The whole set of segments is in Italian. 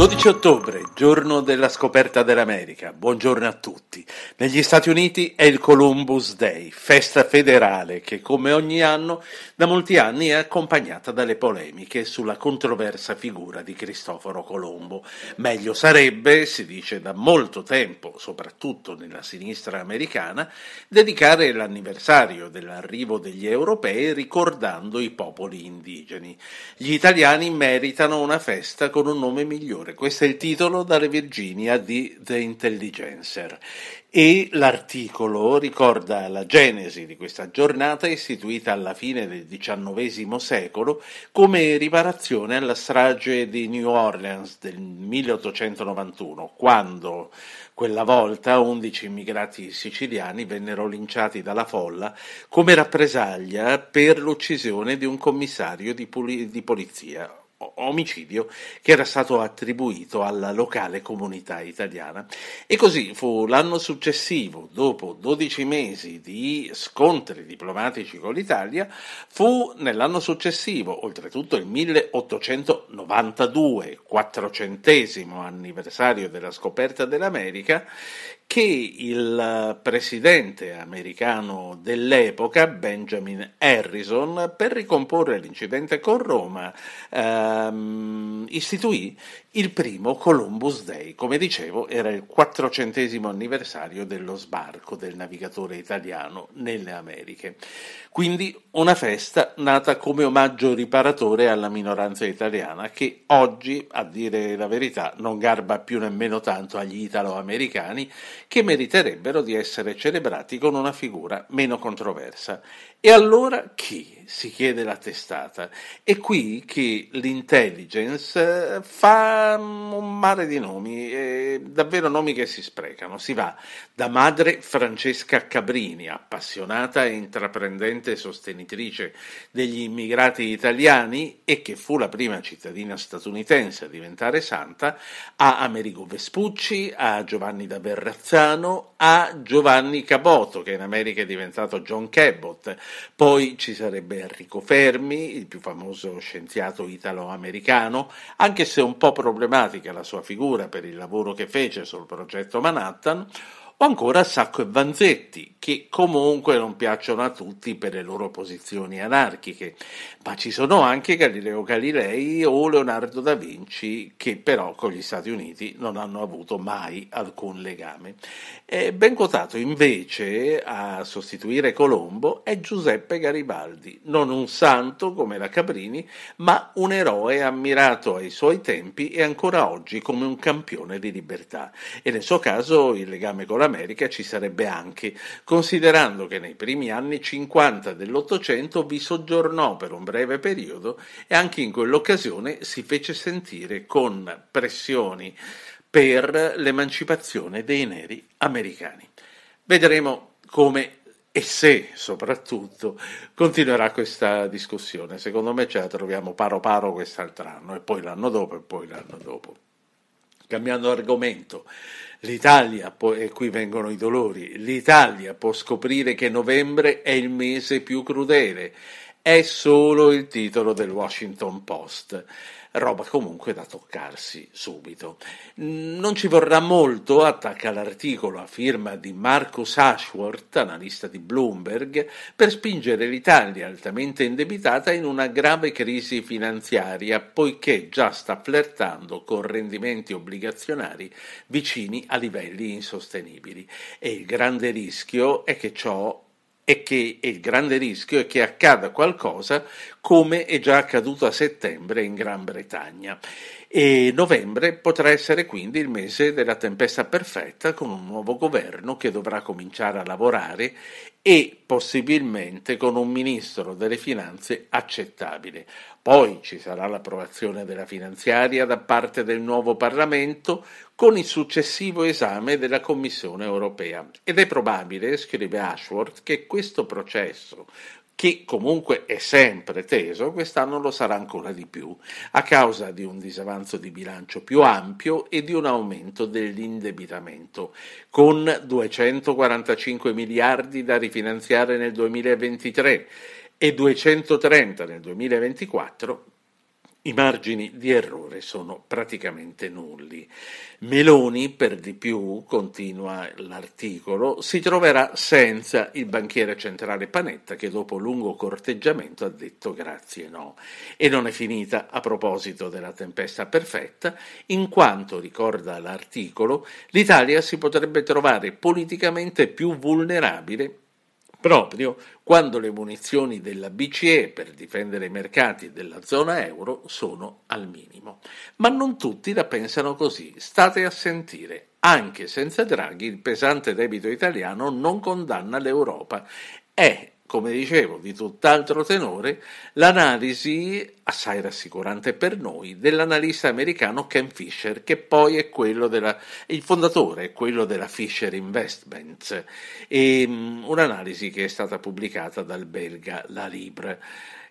12 ottobre, giorno della scoperta dell'America. Buongiorno a tutti. Negli Stati Uniti è il Columbus Day, festa federale che come ogni anno da molti anni è accompagnata dalle polemiche sulla controversa figura di Cristoforo Colombo. Meglio sarebbe, si dice da molto tempo, soprattutto nella sinistra americana, dedicare l'anniversario dell'arrivo degli europei ricordando i popoli indigeni. Gli italiani meritano una festa con un nome migliore Intelligencer. Questo è il titolo dalle Virginia di The Intelligencer e l'articolo ricorda la genesi di questa giornata istituita alla fine del XIX secolo come riparazione alla strage di New Orleans del 1891, quando quella volta 11 immigrati siciliani vennero linciati dalla folla come rappresaglia per l'uccisione di un commissario di, puli- di polizia, omicidio che era stato attribuito alla locale comunità italiana. E così fu l'anno successivo, dopo 12 mesi di scontri diplomatici con l'Italia, fu nell'anno successivo, oltretutto il 1892, quattrocentesimo anniversario della scoperta dell'America, che il presidente americano dell'epoca, Benjamin Harrison, per ricomporre l'incidente con Roma, eh, ehm, istituì il primo Columbus Day. Come dicevo, era il quattrocentesimo anniversario dello sbarco del navigatore italiano nelle Americhe. Quindi una festa nata come omaggio riparatore alla minoranza italiana che oggi, a dire la verità, non garba più nemmeno tanto agli italo-americani che meriterebbero di essere celebrati con una figura meno controversa. E allora chi? si chiede la testata. È qui che l'in intelligence eh, fa un mare di nomi, eh, davvero nomi che si sprecano. Si va da madre Francesca Cabrini, appassionata e intraprendente sostenitrice degli immigrati italiani e che fu la prima cittadina statunitense a diventare santa, a Amerigo Vespucci, a Giovanni da Verrazzano, a Giovanni Caboto, che in America è diventato John Cabot. Poi ci sarebbe Enrico Fermi, il più famoso scienziato italo americano, anche se un po' problematica la sua figura per il lavoro che fece sul progetto Manhattan, o ancora Sacco e Vanzetti, che comunque non piacciono a tutti per le loro posizioni anarchiche, ma ci sono anche Galileo Galilei o Leonardo da Vinci, che però con gli Stati Uniti non hanno avuto mai alcun legame. E ben quotato invece a sostituire Colombo è Giuseppe Garibaldi, non un santo come la Cabrini, ma un eroe ammirato ai suoi tempi e ancora oggi come un campione di libertà. E nel suo caso il legame con la America ci sarebbe anche, considerando che nei primi anni 50 dell'Ottocento vi soggiornò per un breve periodo e anche in quell'occasione si fece sentire con pressioni per l'emancipazione dei neri americani. Vedremo come e se soprattutto continuerà questa discussione. Secondo me ce la troviamo paro paro quest'altro anno e poi l'anno dopo e poi l'anno dopo. Cambiando argomento, L'Italia, può, e qui vengono i dolori, l'Italia può scoprire che novembre è il mese più crudele. È solo il titolo del Washington Post roba comunque da toccarsi subito. Non ci vorrà molto, attacca l'articolo a firma di Marcus Ashworth, analista di Bloomberg, per spingere l'Italia altamente indebitata in una grave crisi finanziaria, poiché già sta flirtando con rendimenti obbligazionari vicini a livelli insostenibili e il grande rischio è che ciò e che il grande rischio è che accada qualcosa come è già accaduto a settembre in Gran Bretagna e novembre potrà essere quindi il mese della tempesta perfetta con un nuovo governo che dovrà cominciare a lavorare e possibilmente con un ministro delle finanze accettabile. Poi ci sarà l'approvazione della finanziaria da parte del nuovo Parlamento con il successivo esame della Commissione europea. Ed è probabile, scrive Ashworth, che questo processo, che comunque è sempre teso, quest'anno lo sarà ancora di più, a causa di un disavanzo di bilancio più ampio e di un aumento dell'indebitamento, con 245 miliardi da rifinanziare nel 2023 e 230 nel 2024 i margini di errore sono praticamente nulli. Meloni, per di più, continua l'articolo, si troverà senza il banchiere centrale Panetta che dopo lungo corteggiamento ha detto grazie no. E non è finita a proposito della tempesta perfetta, in quanto, ricorda l'articolo, l'Italia si potrebbe trovare politicamente più vulnerabile proprio quando le munizioni della BCE per difendere i mercati della zona euro sono al minimo. Ma non tutti la pensano così, state a sentire. Anche senza Draghi il pesante debito italiano non condanna l'Europa. È come dicevo, di tutt'altro tenore, l'analisi assai rassicurante per noi dell'analista americano Ken Fisher, che poi è quello della, il fondatore, è quello della Fisher Investments, e, um, un'analisi che è stata pubblicata dal belga La Libre.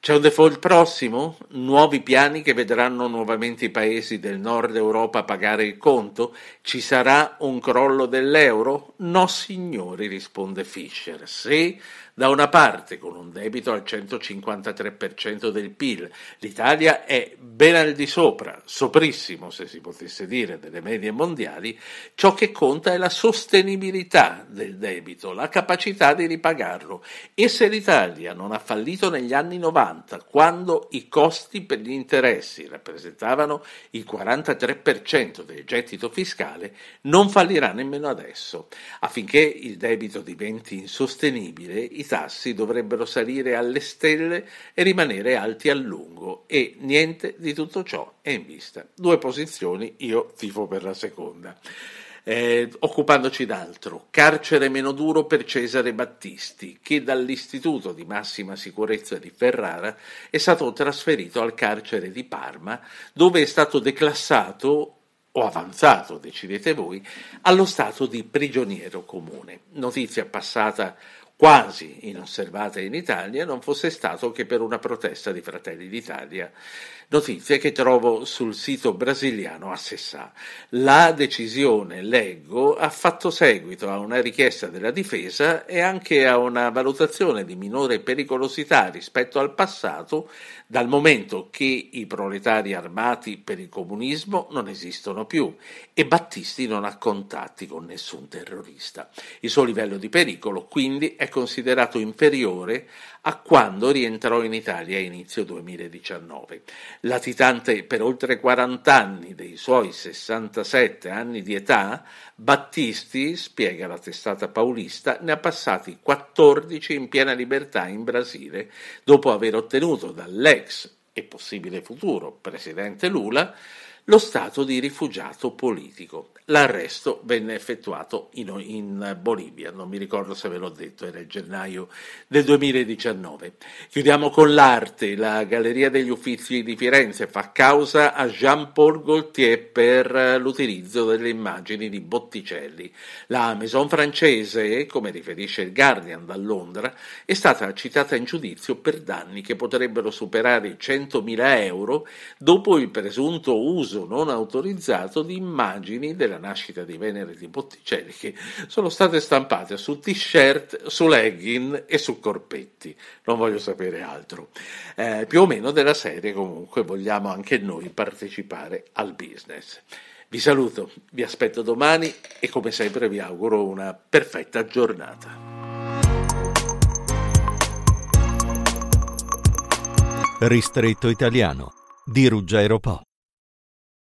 C'è un default prossimo? Nuovi piani che vedranno nuovamente i paesi del nord Europa pagare il conto? Ci sarà un crollo dell'euro? No, signori, risponde Fischer. Se da una parte, con un debito al 153% del PIL, l'Italia è ben al di sopra, soprissimo se si potesse dire, delle medie mondiali, ciò che conta è la sostenibilità del debito, la capacità di ripagarlo. E se l'Italia non ha fallito negli anni 90, quando i costi per gli interessi rappresentavano il 43% del gettito fiscale, non fallirà nemmeno adesso. Affinché il debito diventi insostenibile, i tassi dovrebbero salire alle stelle e rimanere alti a lungo e niente di tutto ciò è in vista. Due posizioni, io tifo per la seconda. Eh, occupandoci d'altro, carcere meno duro per Cesare Battisti, che dall'istituto di massima sicurezza di Ferrara è stato trasferito al carcere di Parma, dove è stato declassato o avanzato, decidete voi, allo stato di prigioniero comune. Notizia passata quasi inosservata in Italia non fosse stato che per una protesta di Fratelli d'Italia notizie che trovo sul sito brasiliano Assessà. La decisione, leggo, ha fatto seguito a una richiesta della difesa e anche a una valutazione di minore pericolosità rispetto al passato, dal momento che i proletari armati per il comunismo non esistono più e Battisti non ha contatti con nessun terrorista. Il suo livello di pericolo quindi è considerato inferiore a quando rientrò in Italia a inizio 2019 latitante per oltre 40 anni dei suoi 67 anni di età, Battisti, spiega la testata paulista, ne ha passati 14 in piena libertà in Brasile, dopo aver ottenuto dall'ex e possibile futuro presidente Lula lo stato di rifugiato politico. L'arresto venne effettuato in, in, Bolivia, non mi ricordo se ve l'ho detto, era il gennaio del 2019. Chiudiamo con l'arte, la Galleria degli Uffizi di Firenze fa causa a Jean-Paul Gaultier per l'utilizzo delle immagini di Botticelli. La Maison francese, come riferisce il Guardian da Londra, è stata citata in giudizio per danni che potrebbero superare i 100.000 euro dopo il presunto uso uso non autorizzato di immagini della nascita di Venere di Botticelli che sono state stampate su t-shirt, su legging e su corpetti. Non voglio sapere altro. Eh, più o meno della serie comunque vogliamo anche noi partecipare al business. Vi saluto, vi aspetto domani e come sempre vi auguro una perfetta giornata. Ristretto italiano di Ruggero Po.